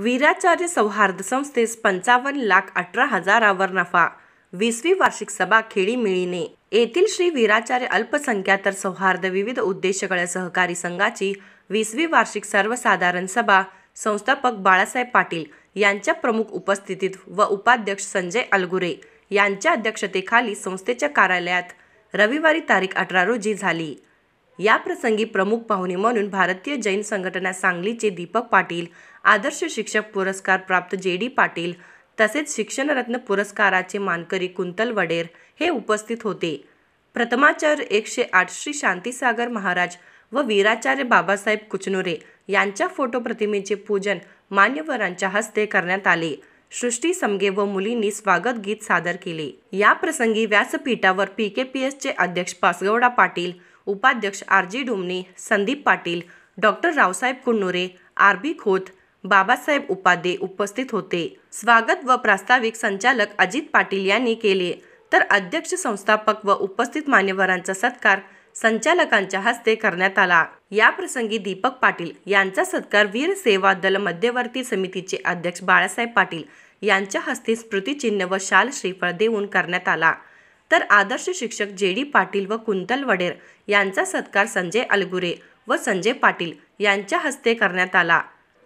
वीराचार्य सौहार्द संस्थेस पंचावन्न लाख अठरा हजारावर नफा वीसवी वार्षिक सभा खेळी मिळीने येथील श्री वीराचार्य अल्पसंख्यातर सौहार्द विविध उद्देशकळ सहकारी संघाची वीसवी वार्षिक सर्वसाधारण सभा संस्थापक बाळासाहेब पाटील यांच्या प्रमुख उपस्थितीत व उपाध्यक्ष संजय अलगुरे यांच्या अध्यक्षतेखाली संस्थेच्या कार्यालयात रविवारी तारीख अठरा रोजी झाली या प्रसंगी प्रमुख पाहुणे म्हणून भारतीय जैन संघटना सांगलीचे दीपक पाटील आदर्श शिक्षक पुरस्कार प्राप्त जे डी पाटील तसेच शिक्षणरत्न पुरस्काराचे मानकरी कुंतल वडेर हे उपस्थित होते प्रथमाचार्य एकशे आठ श्री शांतीसागर महाराज व वीराचार्य बाबासाहेब कुचनुरे यांच्या फोटो प्रतिमेचे पूजन मान्यवरांच्या हस्ते करण्यात आले सृष्टी समगे व मुलींनी स्वागत गीत सादर केले या प्रसंगी व्यासपीठावर पी के पी एसचे अध्यक्ष पासगौडा पाटील उपाध्यक्ष R G Dumne Sandeep Patil doctor Raosaheb Kunnore R B Khot Babasaheb Upadhye उपस्थित होते स्वागत व प्रास्ताविक संचालक अजित पाटील यांनी केले तर अध्यक्ष संस्थापक व उपस्थित मान्यवरांचा सत्कार संचालकांच्या हस्ते करण्यात आला या प्रसंगी दीपक पाटील यांचा सत्कार वीर सेवा दल मध्यवर्ती समितीचे अध्यक्ष बाळासाहेब पाटील यांच्या हस्ते स्मृतिचिन्ह व शाल श्रीफळ देऊन करण्यात आला तर आदर्श शिक्षक जे डी पाटील व कुंतल वडेर यांचा सत्कार संजय अलगुरे व संजय पाटील यांच्या हस्ते करण्यात आला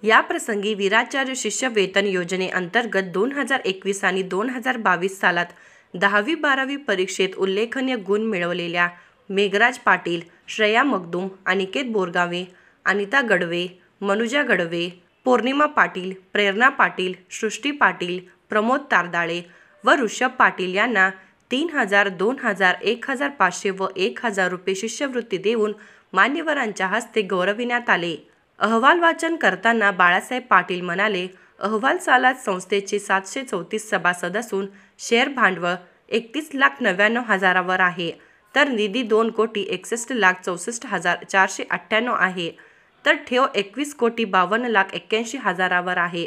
याप्रसंगी वीराचार्य शिष्यवेतन योजनेअंतर्गत दोन हजार एकवीस आणि दोन हजार बावीस सालात दहावी बारावी परीक्षेत उल्लेखनीय गुण मिळवलेल्या मेघराज पाटील श्रेया मगदूम अनिकेत बोरगावे अनिता गडवे मनुजा गडवे पौर्णिमा पाटील प्रेरणा पाटील सृष्टी पाटील प्रमोद तारदाळे व ऋषभ पाटील यांना तीन हजार दोन हजार एक हजार पाचशे व एक हजार रुपये शिष्यवृत्ती देऊन मान्यवरांच्या हस्ते गौरविण्यात आले अहवाल वाचन करताना बाळासाहेब पाटील म्हणाले अहवाल सालात संस्थेचे सातशे चौतीस सभासद असून शेअर भांडवल एकतीस लाख नव्याण्णव हजारावर आहे तर निधी दोन कोटी एकसष्ट लाख चौसष्ट हजार चारशे अठ्ठ्याण्णव आहे तर ठेव एकवीस कोटी बावन्न लाख एक्क्याऐंशी हजारावर आहे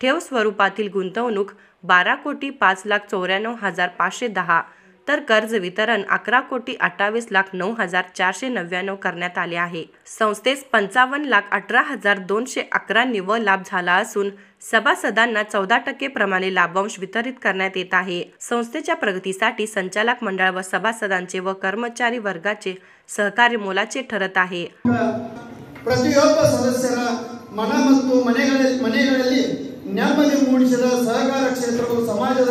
ठेव स्वरूपातील गुंतवणूक बारा कोटी पाच लाख चौऱ्याण्णव हजार पाचशे दहा तर कर्ज वितरण अकरा कोटी अठ्ठावीस लाख नऊ हजार चारशे नव्याण्णव करण्यात आले आहे संस्थेस पंचावन्न लाख अठरा हजार दोनशे अकरा निव्वळ लाभ झाला असून सभासदांना चौदा टक्के प्रमाणे लाभांश वितरित करण्यात येत आहे संस्थेच्या प्रगतीसाठी संचालक मंडळ व सभासदांचे व कर्मचारी वर्गाचे सहकार्य मोलाचे ठरत आहे ಮನ ಮತ್ತು ಮನೆಗಳಲ್ಲಿ ನೆಮ್ಮದಿ ಮೂಡಿಸಿದ ಸಹಕಾರ ಸಮಾಜದ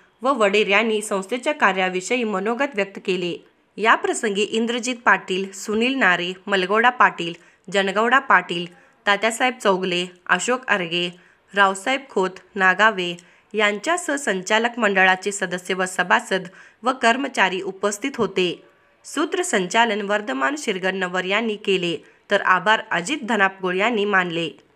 व वडेर यांनी संस्थेच्या कार्याविषयी मनोगत व्यक्त केले याप्रसंगी इंद्रजित पाटील सुनील नारे मलगौडा पाटील जनगौडा पाटील तात्यासाहेब चौगले अशोक आर्गे रावसाहेब खोत नागावे यांच्यासह संचालक मंडळाचे सदस्य व सभासद व कर्मचारी उपस्थित होते सूत्रसंचालन वर्धमान शिरगणवर यांनी केले तर आभार अजित धनापगोळ यांनी मानले